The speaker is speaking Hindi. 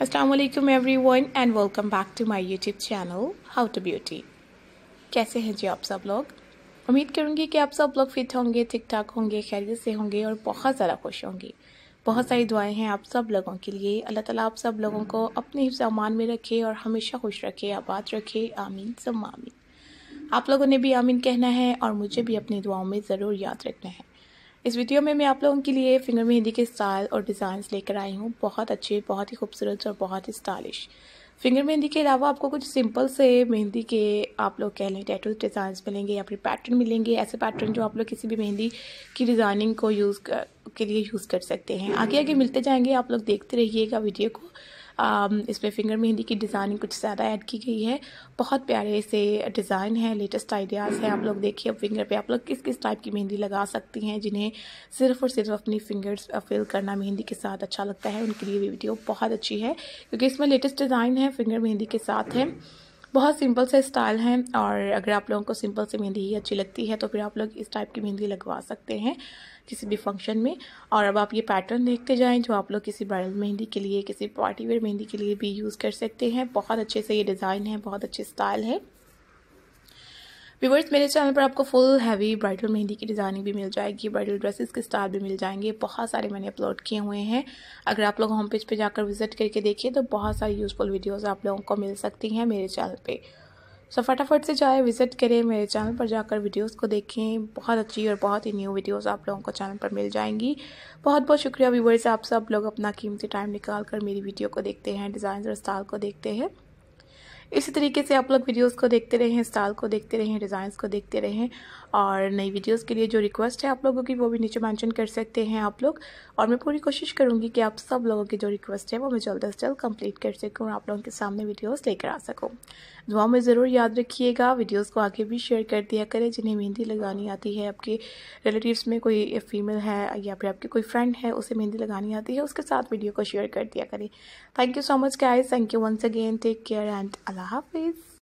Aslam everyone and welcome back to my YouTube channel how to beauty कैसे हैं जी आप सब लोग उम्मीद करूँगी कि आप सब लोग फिट होंगे ठीक ठाक होंगे खैरियत से होंगे और बहुत ज़्यादा खुश होंगे बहुत सारी दुआएं हैं आप सब लोगों के लिए अल्लाह ताला आप सब लोगों को अपने हिफ्ज अमान में रखे और हमेशा खुश रखे आबाद रखे आमीन सब आमीन आप लोगों ने भी आमीन कहना है और मुझे भी अपनी दुआओं में ज़रूर याद रखना है इस वीडियो में मैं आप लोगों के लिए फिंगर मेहंदी के स्टाइल और डिज़ाइंस लेकर आई हूँ बहुत अच्छे बहुत ही खूबसूरत और बहुत ही स्टाइलिश फिंगर मेहंदी के अलावा आपको कुछ सिंपल से मेहंदी के आप लोग कह लें टैटू डिज़ाइंस मिलेंगे या फिर पैटर्न मिलेंगे ऐसे पैटर्न जो आप लोग किसी भी मेहंदी की डिज़ाइनिंग को यूज़ के लिए यूज़ कर सकते हैं आगे आगे मिलते जाएंगे आप लोग देखते रहिएगा वीडियो को Um, इसमें फिंगर मेहंदी की डिज़ाइनिंग कुछ ज़्यादा ऐड की गई है बहुत प्यारे से डिज़ाइन है लेटेस्ट आइडियाज़ हैं आप लोग देखिए फिंगर पे आप लोग किस किस टाइप की मेहंदी लगा सकती हैं जिन्हें सिर्फ और सिर्फ अपनी फिंगर्स फिल uh, करना मेहंदी के साथ अच्छा लगता है उनके लिए वीडियो बहुत अच्छी है क्योंकि इसमें लेटेस्ट डिज़ाइन है फिंगर मेहंदी के साथ है बहुत सिंपल सा स्टाइल है और अगर आप लोगों को सिंपल सी मेहंदी ही अच्छी लगती है तो फिर आप लोग इस टाइप की मेहंदी लगवा सकते हैं किसी भी फंक्शन में और अब आप ये पैटर्न देखते जाएं जो आप लोग किसी ब्राइडल मेहंदी के लिए किसी पार्टी वेयर मेहंदी के लिए भी यूज़ कर सकते हैं बहुत अच्छे से ये डिज़ाइन है बहुत अच्छे स्टाइल है व्यवर्स मेरे चैनल पर आपको फुल हैवी ब्राइडल मेहंदी की डिज़ाइनिंग भी मिल जाएगी ब्राइडल ड्रेसेस के स्टाइल भी मिल जाएंगे बहुत सारे मैंने अपलोड किए हुए हैं अगर आप लोग होम पेज पर जाकर विजिट करके देखिए तो बहुत सारी यूज़फुल वीडियोज़ आप लोगों को मिल सकती हैं मेरे चैनल पर सो फटाफट से जाए विजिट करें मेरे चैनल पर जाकर वीडियोस को देखें बहुत अच्छी और बहुत ही न्यू वीडियोस आप लोगों को चैनल पर मिल जाएंगी बहुत बहुत शुक्रिया व्यूवर्स आप सब लोग अपना कीमती टाइम निकाल कर मेरी वीडियो को देखते हैं डिज़ाइन और स्टाइल को देखते हैं इसी तरीके से आप लोग वीडियोस को देखते रहें स्टाइल को देखते रहें डिज़ाइंस को देखते रहें और नई वीडियोस के लिए जो रिक्वेस्ट है आप लोगों की वो भी नीचे मेंशन कर सकते हैं आप लोग और मैं पूरी कोशिश करूँगी कि आप सब लोगों की जो रिक्वेस्ट है वो मैं जल्द अज जल्द कम्प्लीट कर सकूँ और आप लोगों के सामने वीडियोज़ लेकर आ सकूँ दुआ में ज़रूर याद रखिएगा वीडियोज़ को आगे भी शेयर कर दिया करें जिन्हें मेहंदी लगानी आती है आपके रिलेटिवस में कोई फीमेल है या फिर आपकी कोई फ्रेंड है उसे मेहंदी लगानी आती है उसके साथ वीडियो को शेयर कर दिया करें thank you so much guys thank you once again take care and अल्लाह हाफिज़